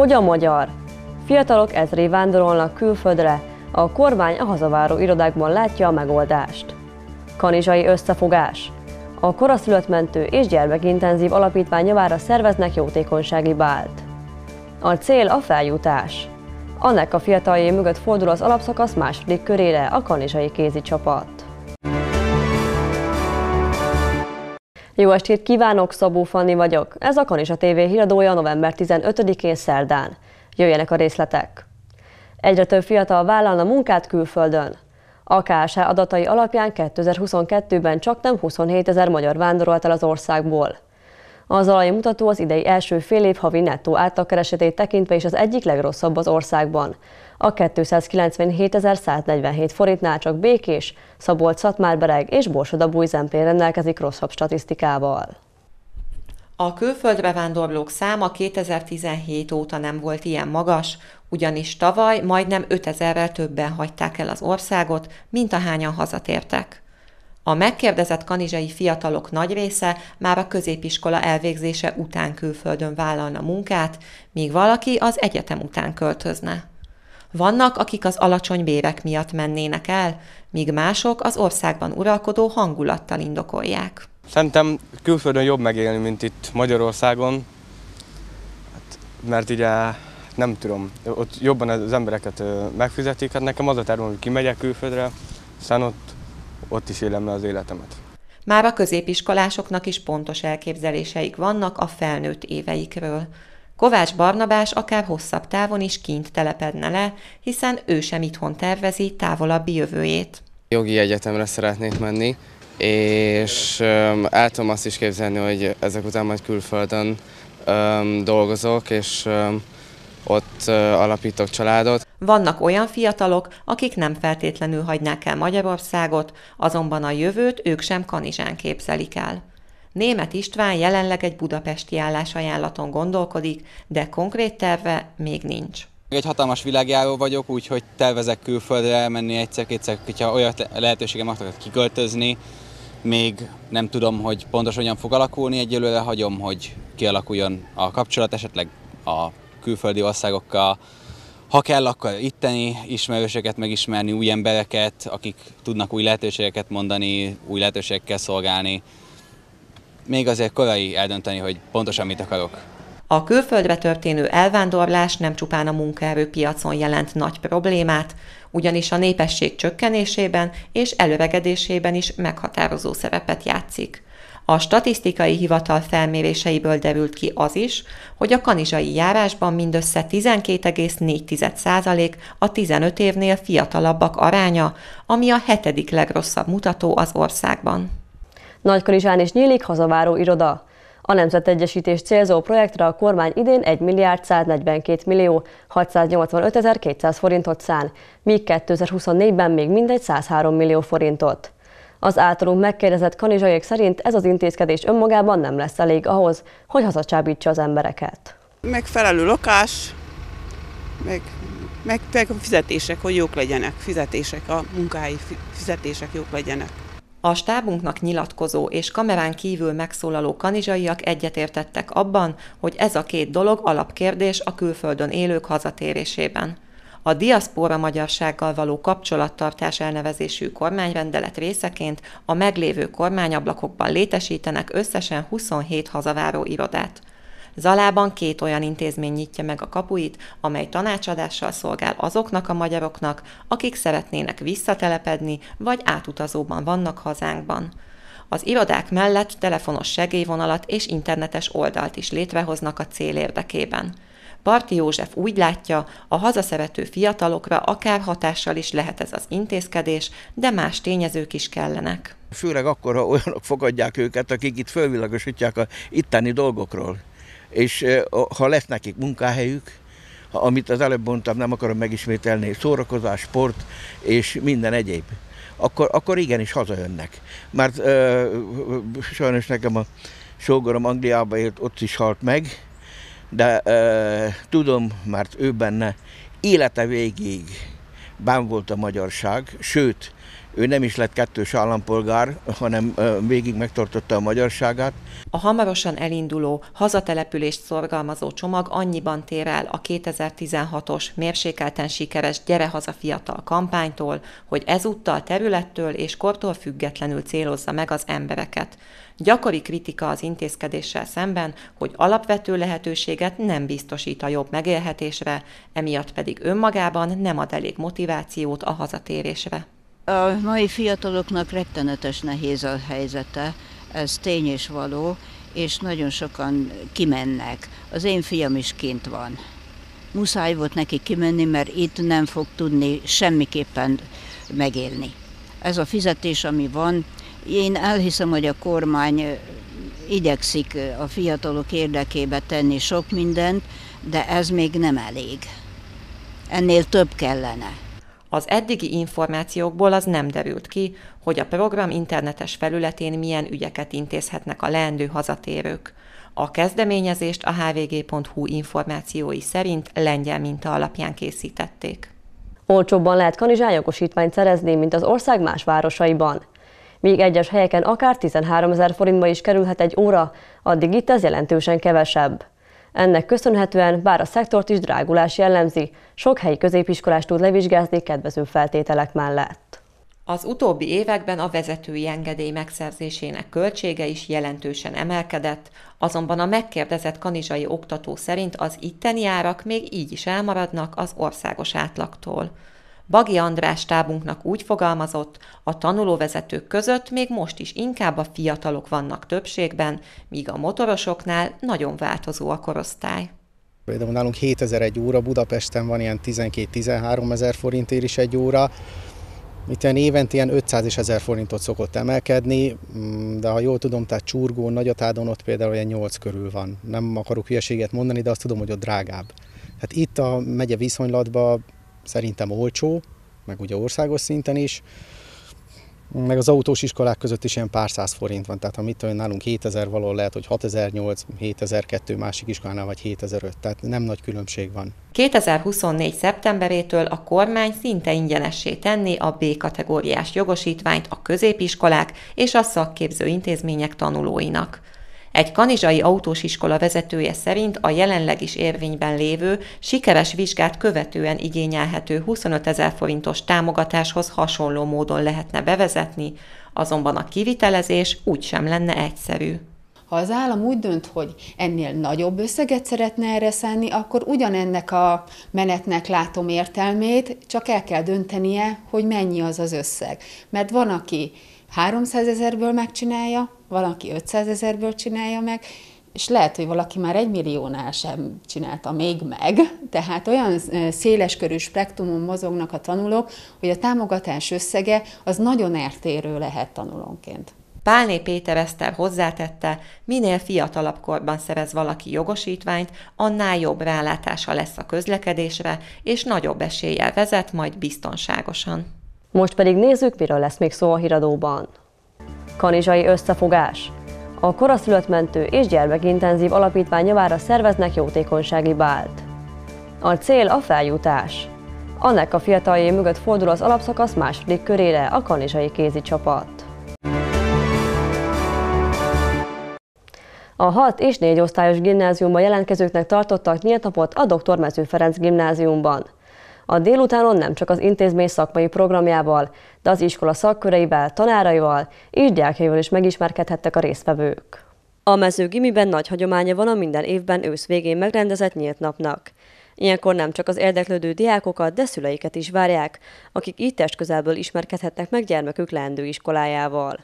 Fogy a magyar! Fiatalok ezré vándorolnak külföldre, a kormány a hazaváró irodákban látja a megoldást. Kanizsai összefogás. A koraszülöttmentő és gyermekintenzív alapítvány javára szerveznek jótékonysági bált. A cél a feljutás. Annak a fiataljé mögött fordul az alapszakasz második körére a kanizsai kézi csapat. Jó estét kívánok, Szabó Fanni vagyok. Ez a Kanisa TV híradója november 15-én szerdán. Jöjjenek a részletek! Egyre több fiatal vállalna munkát külföldön. A KSA adatai alapján 2022-ben csak nem 27 ezer magyar vándorolt el az országból. Az mutató az idei első fél év havi nettó átlagkeresetét tekintve is az egyik legrosszabb az országban. A 297.147 forintnál csak Békés, Szabolcs-Szatmárbereg és Borsoda Bújzempén rendelkezik rosszabb statisztikával. A külföldre vándorlók száma 2017 óta nem volt ilyen magas, ugyanis tavaly majdnem 5000-rel többen hagyták el az országot, mint ahányan hazatértek. A megkérdezett kanizsai fiatalok nagy része már a középiskola elvégzése után külföldön vállalna munkát, míg valaki az egyetem után költözne. Vannak, akik az alacsony bérek miatt mennének el, míg mások az országban uralkodó hangulattal indokolják. Szerintem külföldön jobb megélni, mint itt Magyarországon, hát, mert ugye eh, nem tudom, ott jobban az embereket eh, megfizetik, hát nekem az a tervem, hogy kimegyek külföldre, aztán ott ott is élem le az életemet. Már a középiskolásoknak is pontos elképzeléseik vannak a felnőtt éveikről. Kovács Barnabás akár hosszabb távon is kint telepedne le, hiszen ő sem itthon tervezi távolabbi jövőjét. Jogi egyetemre szeretnék menni, és el tudom azt is képzelni, hogy ezek után majd külföldön dolgozok, és ott alapítok családot. Vannak olyan fiatalok, akik nem feltétlenül hagynák el Magyarországot, azonban a jövőt ők sem kanizsán képzelik el. Német István jelenleg egy budapesti állásajánlaton gondolkodik, de konkrét terve még nincs. Egy hatalmas világjáró vagyok, úgyhogy tervezek külföldre elmenni egyszer-kétszer, hogyha olyan lehetőségem akarok kiköltözni. Még nem tudom, hogy pontosan hogyan fog alakulni, egyelőre hagyom, hogy kialakuljon a kapcsolat, esetleg a külföldi országokkal, ha kell, akkor itteni ismerőseket megismerni, új embereket, akik tudnak új lehetőségeket mondani, új lehetőségekkel szolgálni. Még azért korai eldönteni, hogy pontosan mit akarok. A külföldre történő elvándorlás nem csupán a munkaerőpiacon jelent nagy problémát, ugyanis a népesség csökkenésében és előregedésében is meghatározó szerepet játszik. A statisztikai hivatal felméréseiből derült ki az is, hogy a kanizsai járásban mindössze 12,4% a 15 évnél fiatalabbak aránya, ami a hetedik legrosszabb mutató az országban. Nagykanizsán is nyílik hazaváró iroda. A nemzetegyesítés célzó projektre a kormány idén 1 milliárd 142 millió 685 200 forintot szán, míg 2024-ben még mindegy 103 millió forintot. Az általunk megkérdezett kanizsaiak szerint ez az intézkedés önmagában nem lesz elég ahhoz, hogy hazacsábítsa az embereket. Megfelelő lakás, meg, meg, meg fizetések, hogy jók legyenek, fizetések, a munkái fizetések jók legyenek. A stábunknak nyilatkozó és kamerán kívül megszólaló kanizsaiak egyetértettek abban, hogy ez a két dolog alapkérdés a külföldön élők hazatérésében. A diaszpóra magyarsággal való kapcsolattartás elnevezésű kormányrendelet részeként a meglévő kormányablakokban létesítenek összesen 27 hazaváró irodát. Zalában két olyan intézmény nyitja meg a kapuit, amely tanácsadással szolgál azoknak a magyaroknak, akik szeretnének visszatelepedni vagy átutazóban vannak hazánkban. Az irodák mellett telefonos segélyvonalat és internetes oldalt is létrehoznak a cél érdekében. Parti József úgy látja, a hazaszerető fiatalokra akár hatással is lehet ez az intézkedés, de más tényezők is kellenek. Főleg akkor, ha olyanok fogadják őket, akik itt fölvilágosítják a itteni dolgokról. És ha lesz nekik munkahelyük, amit az előbb mondtam, nem akarom megismételni, szórakozás, sport és minden egyéb akkor, akkor igenis hazajönnek. Mert ö, sajnos nekem a sógorom Angliába élt, ott is halt meg, de ö, tudom, mert ő benne élete végig bán volt a magyarság, sőt, ő nem is lett kettős állampolgár, hanem végig megtartotta a magyarságát. A hamarosan elinduló, hazatelepülést szorgalmazó csomag annyiban tér el a 2016-os mérsékelten sikeres Gyere haza fiatal kampánytól, hogy ezúttal területtől és kortól függetlenül célozza meg az embereket. Gyakori kritika az intézkedéssel szemben, hogy alapvető lehetőséget nem biztosít a jobb megélhetésre, emiatt pedig önmagában nem ad elég motivációt a hazatérésre. A mai fiataloknak rettenetes nehéz a helyzete, ez tény és való, és nagyon sokan kimennek. Az én fiam is kint van. Muszáj volt neki kimenni, mert itt nem fog tudni semmiképpen megélni. Ez a fizetés, ami van, én elhiszem, hogy a kormány igyekszik a fiatalok érdekébe tenni sok mindent, de ez még nem elég. Ennél több kellene. Az eddigi információkból az nem derült ki, hogy a program internetes felületén milyen ügyeket intézhetnek a leendő hazatérők. A kezdeményezést a hvg.hu információi szerint lengyel minta alapján készítették. Olcsóbban lehet kanizsányokosítványt szerezni, mint az ország más városaiban. Míg egyes helyeken akár 13 ezer forintba is kerülhet egy óra, addig itt ez jelentősen kevesebb. Ennek köszönhetően bár a szektort is drágulás jellemzi, sok helyi középiskolás tud levizsgázni kedvező feltételek mellett. Az utóbbi években a vezetői engedély megszerzésének költsége is jelentősen emelkedett, azonban a megkérdezett kanizsai oktató szerint az itteni árak még így is elmaradnak az országos átlagtól. Bagi András tábunknak úgy fogalmazott, a tanulóvezetők között még most is inkább a fiatalok vannak többségben, míg a motorosoknál nagyon változó a korosztály. Például nálunk egy óra, Budapesten van ilyen 12-13 ezer forintért is egy óra, itt ilyen évent ilyen 500 és 1000 forintot szokott emelkedni, mm, de ha jól tudom, tehát Csurgó, Nagyatádon ott például ilyen 8 körül van. Nem akarok hülyeséget mondani, de azt tudom, hogy ott drágább. Hát itt a megye viszonylatban szerintem olcsó, meg ugye országos szinten is, meg az autós iskolák között is ilyen pár száz forint van, tehát ha mit tudom, nálunk 7000 való lehet, hogy 6008, 7002 másik iskolánál vagy 7005, tehát nem nagy különbség van. 2024. szeptemberétől a kormány szinte ingyenessé tenni a B kategóriás jogosítványt a középiskolák és a szakképző intézmények tanulóinak. Egy kanizsai autósiskola vezetője szerint a jelenleg is érvényben lévő, sikeres vizsgát követően igényelhető 25 ezer forintos támogatáshoz hasonló módon lehetne bevezetni, azonban a kivitelezés úgysem lenne egyszerű. Ha az állam úgy dönt, hogy ennél nagyobb összeget szeretne erre szánni, akkor ugyanennek a menetnek látom értelmét, csak el kell döntenie, hogy mennyi az az összeg. Mert van, aki 300 ezerből megcsinálja, valaki 500 ezerből csinálja meg, és lehet, hogy valaki már egy milliónál sem csinálta még meg, tehát olyan széleskörű spektrumon mozognak a tanulók, hogy a támogatás összege az nagyon eltérő lehet tanulónként. Pálné Péter Eszter hozzátette, minél fiatalabb korban szerez valaki jogosítványt, annál jobb rálátása lesz a közlekedésre, és nagyobb eséllyel vezet majd biztonságosan. Most pedig nézzük, miről lesz még szó a híradóban. Kanizsai összefogás. A koraszülöttmentő és gyermekintenzív alapítvány javára szerveznek jótékonysági bált. A cél a feljutás. Annak a fiataljé mögött fordul az alapszakasz második körére a kanizsai kézi csapat. A 6 és 4 osztályos gimnáziumban jelentkezőknek tartottak nyílt napot a Dr. Mező Ferenc gimnáziumban. A délutánon nem csak az intézmény szakmai programjával, de az iskola szakköreivel, tanáraival és diákjaival is megismerkedhettek a résztvevők. A gimiben nagy hagyománya van a minden évben ősz végén megrendezett nyílt napnak. Ilyenkor nem csak az érdeklődő diákokat, de szüleiket is várják, akik így testközelből ismerkedhetnek meg gyermekük leendő iskolájával.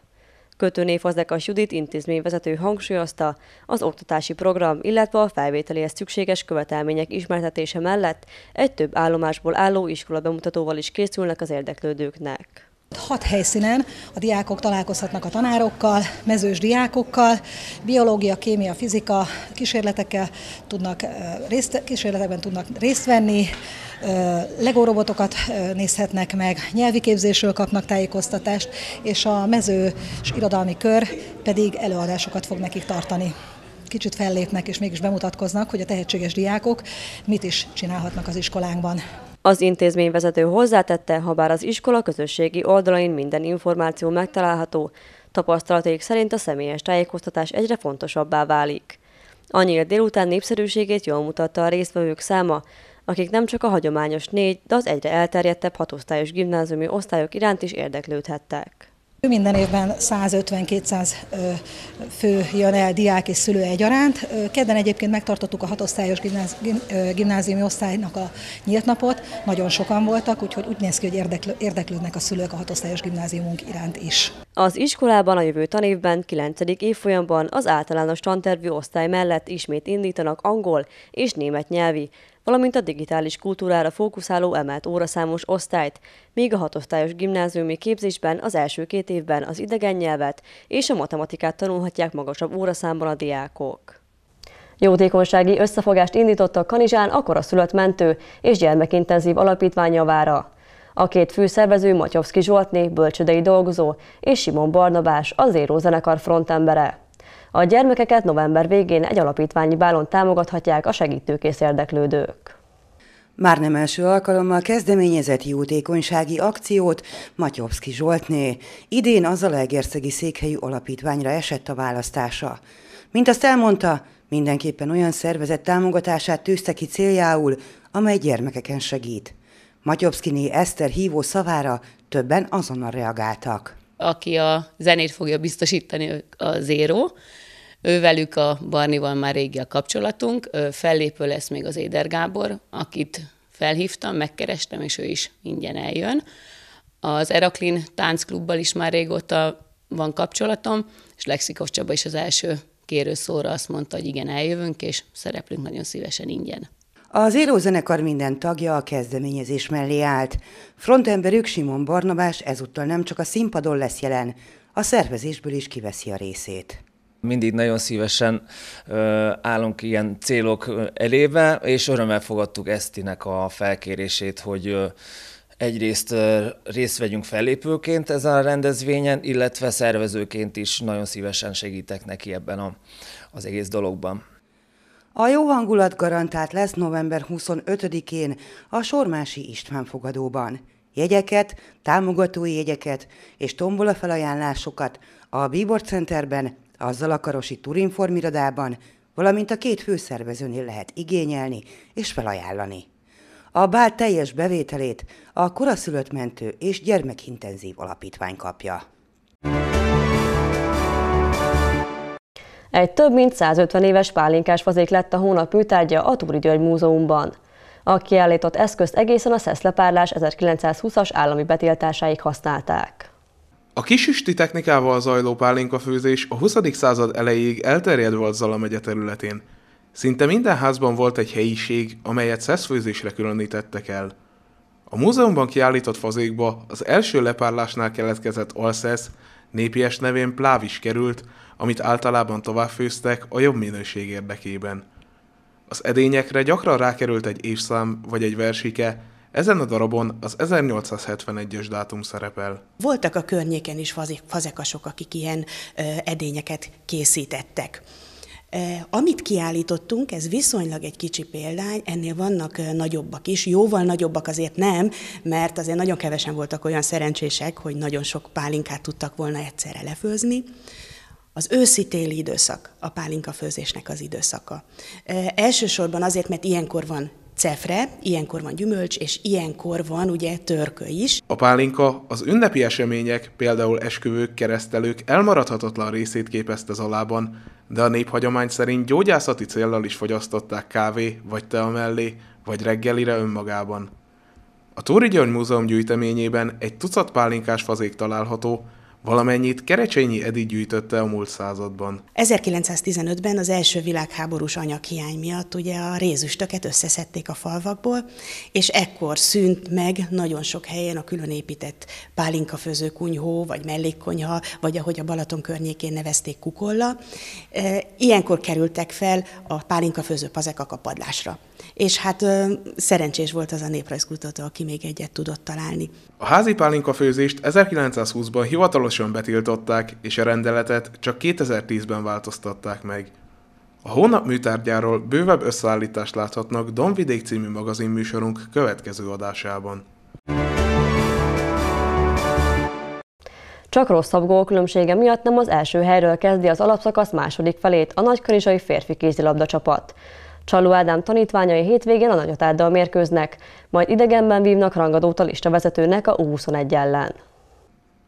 Kötőné Fazekas Judit intézményvezető hangsúlyozta, az oktatási program, illetve a felvételihez szükséges követelmények ismertetése mellett egy több állomásból álló iskola bemutatóval is készülnek az érdeklődőknek. Hat helyszínen a diákok találkozhatnak a tanárokkal, mezős diákokkal, biológia, kémia, fizika kísérletekkel tudnak részt, kísérletekben tudnak részt venni, legórobotokat nézhetnek meg, nyelvi képzésről kapnak tájékoztatást, és a mezős irodalmi kör pedig előadásokat fog nekik tartani kicsit fellépnek és mégis bemutatkoznak, hogy a tehetséges diákok mit is csinálhatnak az iskolánkban. Az intézményvezető hozzátette, ha bár az iskola közösségi oldalain minden információ megtalálható, tapasztalaték szerint a személyes tájékoztatás egyre fontosabbá válik. A nyílt délután népszerűségét jól mutatta a résztvevők száma, akik nem csak a hagyományos négy, de az egyre elterjedtebb hatosztályos gimnáziumi osztályok iránt is érdeklődhettek. Minden évben 150-200 fő jön el diák és szülő egyaránt. Kedden egyébként megtartottuk a hatosztályos gimnáziumi osztálynak a nyílt napot. Nagyon sokan voltak, úgyhogy úgy néz ki, hogy érdeklődnek a szülők a hatosztályos gimnáziumunk iránt is. Az iskolában a jövő tanévben, 9. évfolyamban az általános tantervű osztály mellett ismét indítanak angol és német nyelvi, valamint a digitális kultúrára fókuszáló emelt óraszámos osztályt, míg a hatosztályos gimnáziumi képzésben az első két évben az idegen nyelvet és a matematikát tanulhatják magasabb óraszámban a diákok. Jótékonysági összefogást a Kanizsán a koraszülött mentő és gyermekintenzív alapítványa vára. A két fő szervező Matyovszki Zsoltné, bölcsödei dolgozó, és Simon Barnabás, az Éró zenekar frontembere. A gyermekeket november végén egy alapítványi bálon támogathatják a segítőkész érdeklődők. Már nem első alkalommal kezdeményezett jótékonysági akciót Matyovszki Zsoltné. Idén az a Legerszegi Székhelyű Alapítványra esett a választása. Mint azt elmondta, mindenképpen olyan szervezet támogatását tűzte ki céljául, amely gyermekeken segít. Matyovszkiné Eszter hívó szavára többen azonnal reagáltak aki a zenét fogja biztosítani, a Zéro. Ővelük a Barnival már régi a kapcsolatunk, fellépő lesz még az Éder Gábor, akit felhívtam, megkerestem, és ő is ingyen eljön. Az Eraklin Táncklubbal is már régóta van kapcsolatom, és Lexikos Csaba is az első kérő szóra azt mondta, hogy igen, eljövünk, és szereplünk nagyon szívesen ingyen. Az Zenekar minden tagja a kezdeményezés mellé állt. Frontemberük Simon Barnabás ezúttal nem csak a színpadon lesz jelen, a szervezésből is kiveszi a részét mindig nagyon szívesen ö, állunk ilyen célok elébe, és örömmel fogadtuk Esztinek a felkérését, hogy ö, egyrészt ö, részt vegyünk fellépőként ezen a rendezvényen, illetve szervezőként is nagyon szívesen segítek neki ebben a, az egész dologban. A jó hangulat garantált lesz november 25-én a Sormási István fogadóban. Jegyeket, támogatói jegyeket és tombola felajánlásokat a Bíbor Centerben, a Zalakarosi Turinformiradában, valamint a két főszervezőnél lehet igényelni és felajánlani. A bál teljes bevételét a koraszülött mentő és gyermekintenzív alapítvány kapja. Egy több mint 150 éves pálinkás fazék lett a hónap műtárgya a Túri György Múzeumban. A kiállított eszközt egészen a szeszlepárlás 1920-as állami betiltásáig használták. A kisüsti technikával zajló pálinkafőzés a 20. század elejéig elterjed volt Zala megye területén. Szinte minden házban volt egy helyiség, amelyet szeszfőzésre különítettek el. A múzeumban kiállított fazékba az első lepárlásnál keletkezett alszesz népies nevén pláv is került, amit általában továbbfőztek a jobb minőség érdekében. Az edényekre gyakran rákerült egy évszám vagy egy versike, ezen a darabon az 1871-es dátum szerepel. Voltak a környéken is fazekasok, akik ilyen edényeket készítettek. Amit kiállítottunk, ez viszonylag egy kicsi példány, ennél vannak nagyobbak is, jóval nagyobbak azért nem, mert azért nagyon kevesen voltak olyan szerencsések, hogy nagyon sok pálinkát tudtak volna egyszerre lefőzni. Az őszi-téli időszak, a pálinka főzésnek az időszaka. elsősorban azért, mert ilyenkor van cefre, ilyenkor van gyümölcs, és ilyenkor van ugye törkö is. A pálinka az ünnepi események, például esküvők, keresztelők elmaradhatatlan részét képezte alában, de a néphagyomány szerint gyógyászati céllal is fogyasztották kávé, vagy tea mellé, vagy reggelire önmagában. A Túri György Múzeum gyűjteményében egy tucat pálinkás fazék található, Valamennyit Kerecsényi Edi gyűjtötte a múlt században. 1915-ben az első világháborús anyaghiány miatt ugye a rézüstöket összeszedték a falvakból, és ekkor szűnt meg nagyon sok helyen a külön épített pálinkafőző kunyhó, vagy mellékkonyha, vagy ahogy a Balaton környékén nevezték kukolla. E, ilyenkor kerültek fel a pálinkafőző pazekak a padlásra. És hát ö, szerencsés volt az a néprajzkutató, aki még egyet tudott találni. A házi pálinka főzést 1920-ban hivatalosan betiltották, és a rendeletet csak 2010-ben változtatták meg. A hónap műtárgyáról bővebb összeállítást láthatnak Donvidék című magazin műsorunk következő adásában. Csak rosszabb gólkülönbsége miatt nem az első helyről kezdi az alapszakasz második felét a nagykörizsai férfi kézilabda csapat. Csaló Ádám tanítványai hétvégén a nagyotáddal mérkőznek, majd idegenben vívnak rangadót a vezetőnek a U21 ellen.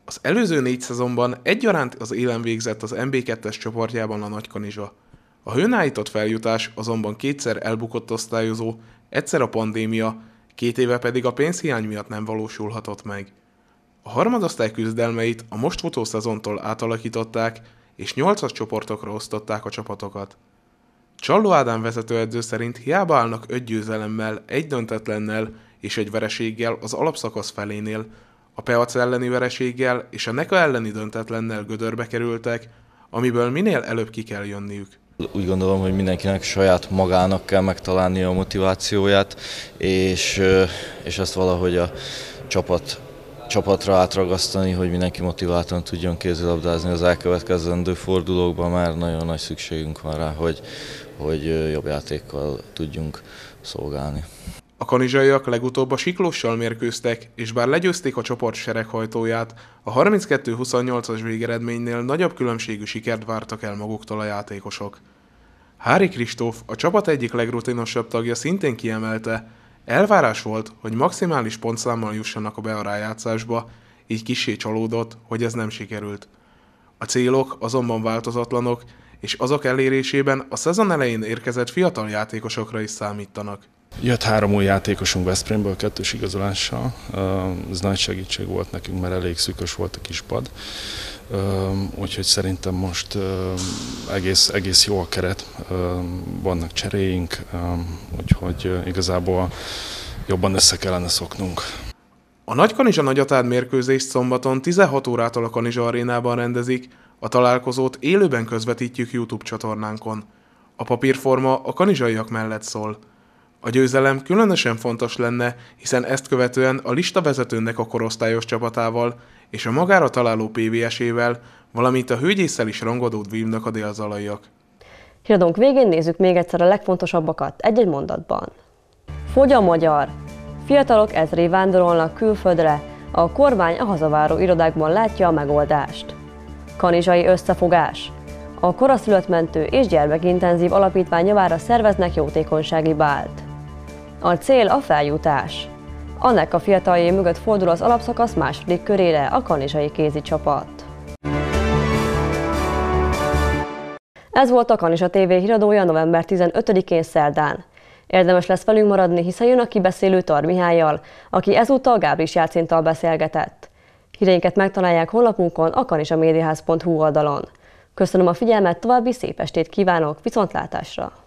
Az előző négy szezonban egyaránt az élen végzett az MB2-es csoportjában a Nagykanizsa. A hőnállított feljutás azonban kétszer elbukott osztályozó, egyszer a pandémia, két éve pedig a pénzhiány miatt nem valósulhatott meg. A harmadosztály küzdelmeit a most futó szezontól átalakították, és nyolcas csoportokra osztották a csapatokat. Csalló Ádám vezetőedző szerint hiába állnak öt győzelemmel, egy döntetlennel és egy vereséggel az alapszakasz felénél, a Peac elleni vereséggel és a Neka elleni döntetlennel gödörbe kerültek, amiből minél előbb ki kell jönniük. Úgy gondolom, hogy mindenkinek saját magának kell megtalálni a motivációját, és, és ezt valahogy a csapat csapatra átragasztani, hogy mindenki motiváltan tudjon kézilabdázni az elkövetkezendő fordulókban, már nagyon nagy szükségünk van rá, hogy, hogy jobb játékkal tudjunk szolgálni. A kanizsaiak legutóbb a Siklossal mérkőztek, és bár legyőzték a csoport sereghajtóját, a 32-28-as végeredménynél nagyobb különbségű sikert vártak el maguktól a játékosok. Hári Kristóf, a csapat egyik legrutinosabb tagja szintén kiemelte, elvárás volt, hogy maximális pontszámmal jussanak a rájátszásba, így kisé csalódott, hogy ez nem sikerült. A célok azonban változatlanok, és azok elérésében a szezon elején érkezett fiatal játékosokra is számítanak. Jött három új játékosunk Veszprémből, kettős igazolással. Ez nagy segítség volt nekünk, mert elég szűkös volt a pad. Úgyhogy szerintem most egész, egész jó a keret, vannak cseréink, úgyhogy igazából jobban össze kellene szoknunk. A Nagykanizsa Nagyatád mérkőzést szombaton 16 órától a Kanizsa arénában rendezik, a találkozót élőben közvetítjük YouTube csatornánkon. A papírforma a kanizsaiak mellett szól. A győzelem különösen fontos lenne, hiszen ezt követően a lista vezetőnek a korosztályos csapatával és a magára találó PVS-ével, valamint a hőgyészsel is rangadót vívnak a délzalaiak. Híradónk végén nézzük még egyszer a legfontosabbakat egy-egy mondatban. Fogy a magyar! Fiatalok ezré vándorolnak külföldre, a kormány a hazaváró irodákban látja a megoldást kanizsai összefogás. A koraszülöttmentő és gyermekintenzív alapítvány javára szerveznek jótékonysági bált. A cél a feljutás. Annak a fiataljai mögött fordul az alapszakasz második körére a kanizsai kézi csapat. Ez volt a Kanizsa TV híradója november 15-én szerdán. Érdemes lesz velünk maradni, hiszen jön a kibeszélő Tar Mihályjal, aki ezúttal Gábris Jácintal beszélgetett. Híreinket megtalálják honlapunkon, akar is a médiaház.hu oldalon. Köszönöm a figyelmet, további szép estét kívánok, viszontlátásra!